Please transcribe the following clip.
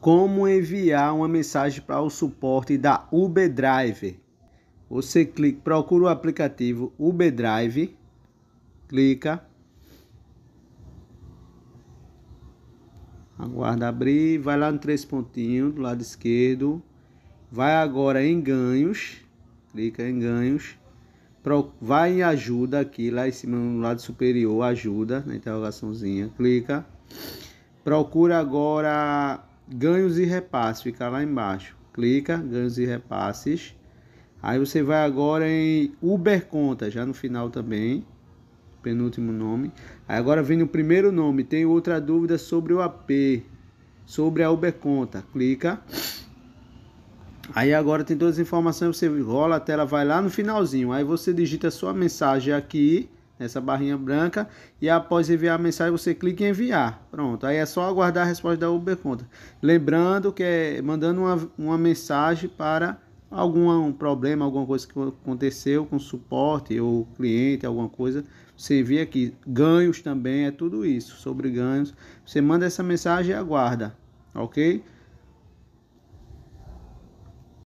Como enviar uma mensagem para o suporte da Uber Drive? Você clica, procura o aplicativo Uber Drive, clica, aguarda abrir, vai lá no três pontinhos do lado esquerdo, vai agora em ganhos, clica em ganhos, vai em ajuda aqui, lá em cima no lado superior, ajuda, na interrogaçãozinha, clica, procura agora ganhos e repasses, fica lá embaixo. Clica, ganhos e repasses. Aí você vai agora em Uber Conta, já no final também, penúltimo nome. Aí agora vem no primeiro nome, tem outra dúvida sobre o AP, sobre a Uber Conta. Clica. Aí agora tem todas as informações, você rola a tela, vai lá no finalzinho. Aí você digita sua mensagem aqui nessa barrinha branca e após enviar a mensagem você clica em enviar. Pronto, aí é só aguardar a resposta da Uber Conta. Lembrando que é mandando uma, uma mensagem para algum um problema, alguma coisa que aconteceu com suporte ou cliente, alguma coisa, você envia aqui. Ganhos também, é tudo isso sobre ganhos. Você manda essa mensagem e aguarda, ok?